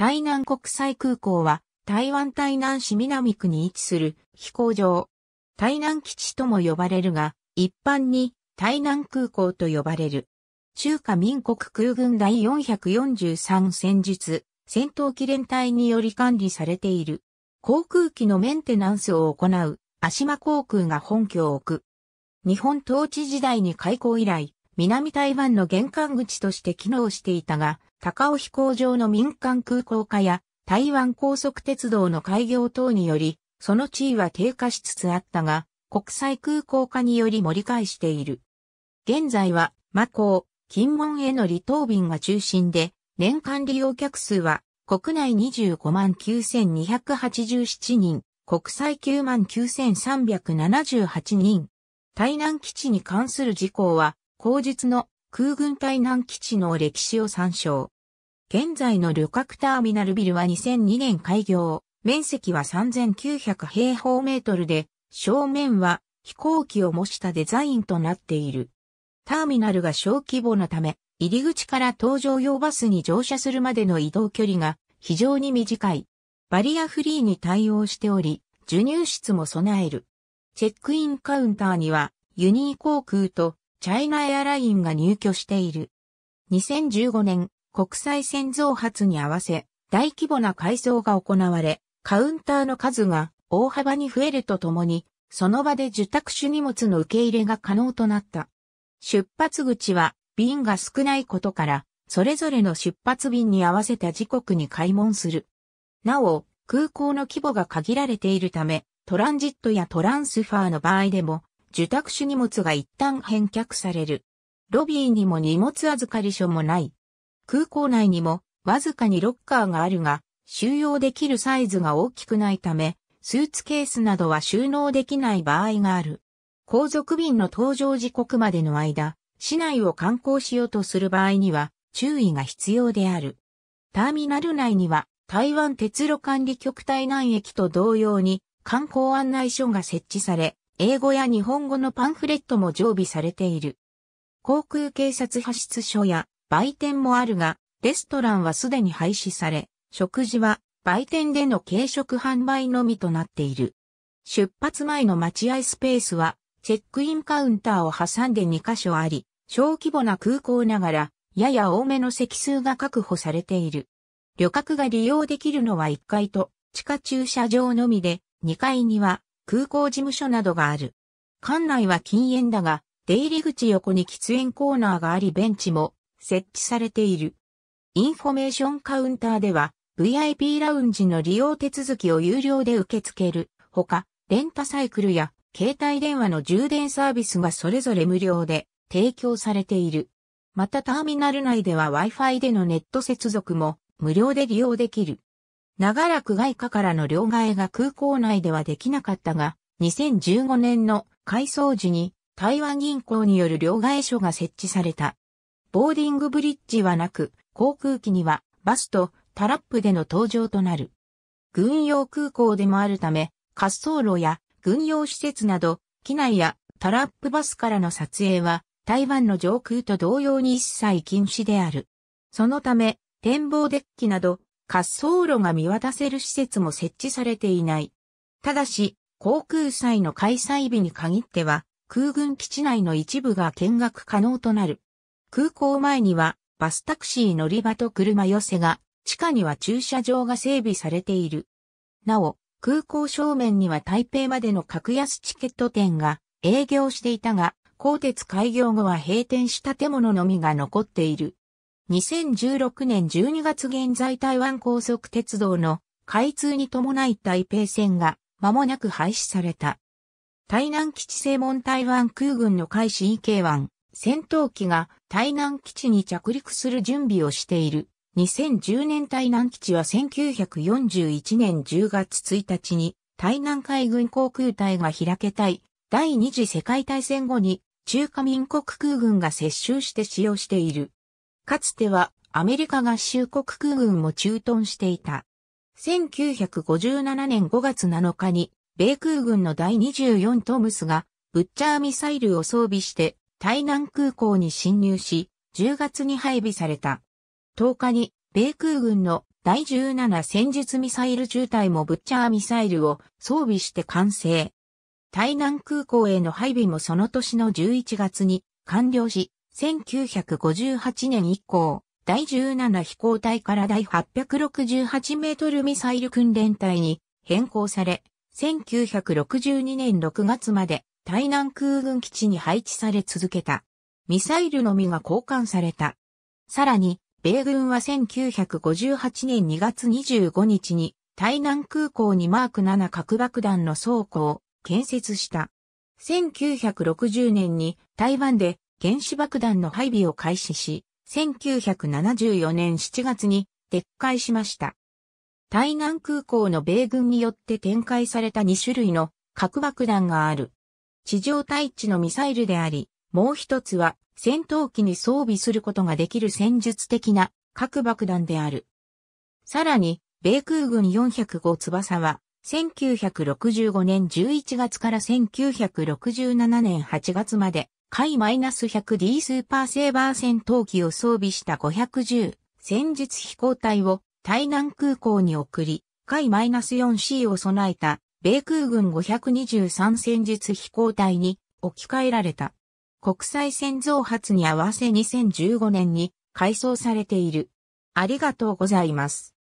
台南国際空港は、台湾台南市南区に位置する飛行場。台南基地とも呼ばれるが、一般に台南空港と呼ばれる。中華民国空軍第443戦術戦闘機連隊により管理されている。航空機のメンテナンスを行う、足間航空が本拠を置く。日本統治時代に開港以来、南台湾の玄関口として機能していたが、高尾飛行場の民間空港化や台湾高速鉄道の開業等により、その地位は低下しつつあったが、国際空港化により盛り返している。現在は、魔港、金門への離島便が中心で、年間利用客数は、国内25万9287人、国際9万9378人。台南基地に関する事項は、後日の空軍隊南基地の歴史を参照。現在の旅客ターミナルビルは2002年開業、面積は3900平方メートルで、正面は飛行機を模したデザインとなっている。ターミナルが小規模なため、入り口から搭乗用バスに乗車するまでの移動距離が非常に短い。バリアフリーに対応しており、授乳室も備える。チェックインカウンターには、ユニー航空とチャイナエアラインが入居している。2015年、国際線増発に合わせ、大規模な改装が行われ、カウンターの数が大幅に増えるとともに、その場で受託種荷物の受け入れが可能となった。出発口は便が少ないことから、それぞれの出発便に合わせた時刻に開門する。なお、空港の規模が限られているため、トランジットやトランスファーの場合でも、受託種荷物が一旦返却される。ロビーにも荷物預かり所もない。空港内にもわずかにロッカーがあるが、収容できるサイズが大きくないため、スーツケースなどは収納できない場合がある。航続便の搭乗時刻までの間、市内を観光しようとする場合には注意が必要である。ターミナル内には台湾鉄路管理局台南駅と同様に観光案内所が設置され、英語や日本語のパンフレットも常備されている。航空警察派出所や売店もあるが、レストランはすでに廃止され、食事は売店での軽食販売のみとなっている。出発前の待合スペースは、チェックインカウンターを挟んで2カ所あり、小規模な空港ながら、やや多めの席数が確保されている。旅客が利用できるのは1階と地下駐車場のみで、2階には空港事務所などがある。館内は禁煙だが、出入り口横に喫煙コーナーがありベンチも設置されている。インフォメーションカウンターでは VIP ラウンジの利用手続きを有料で受け付けるほか、レンタサイクルや携帯電話の充電サービスがそれぞれ無料で提供されている。またターミナル内では Wi-Fi でのネット接続も無料で利用できる。長らく外貨からの両替が空港内ではできなかったが、2015年の改装時に台湾銀行による両替所が設置された。ボーディングブリッジはなく、航空機にはバスとタラップでの搭乗となる。軍用空港でもあるため、滑走路や軍用施設など、機内やタラップバスからの撮影は台湾の上空と同様に一切禁止である。そのため、展望デッキなど滑走路が見渡せる施設も設置されていない。ただし、航空祭の開催日に限っては、空軍基地内の一部が見学可能となる。空港前には、バスタクシー乗り場と車寄せが、地下には駐車場が整備されている。なお、空港正面には台北までの格安チケット店が営業していたが、鋼鉄開業後は閉店した建物のみが残っている。2016年12月現在台湾高速鉄道の開通に伴い台北線が間もなく廃止された。台南基地正門台湾空軍の海 e k 1戦闘機が台南基地に着陸する準備をしている。2010年台南基地は1941年10月1日に台南海軍航空隊が開けたい第二次世界大戦後に中華民国空軍が接収して使用しているかつてはアメリカ合衆国空軍も駐屯していた。1957年5月7日に、米空軍の第24トムスが、ブッチャーミサイルを装備して、台南空港に侵入し、10月に配備された。10日に、米空軍の第17戦術ミサイル中隊もブッチャーミサイルを装備して完成。台南空港への配備もその年の11月に完了し、1958年以降、第17飛行隊から第868メートルミサイル訓練隊に変更され、1962年6月まで台南空軍基地に配置され続けた。ミサイルのみが交換された。さらに、米軍は1958年2月25日に台南空港にマーク7核爆弾の倉庫を建設した。1960年に台湾で原子爆弾の配備を開始し、1974年7月に撤回しました。台南空港の米軍によって展開された2種類の核爆弾がある。地上対地のミサイルであり、もう一つは戦闘機に装備することができる戦術的な核爆弾である。さらに、米空軍405翼は1965年11月から1967年8月まで、海 -100D スーパーセーバー戦闘機を装備した510戦術飛行隊を台南空港に送り、海 -4C を備えた米空軍523戦術飛行隊に置き換えられた。国際戦増発に合わせ2015年に改装されている。ありがとうございます。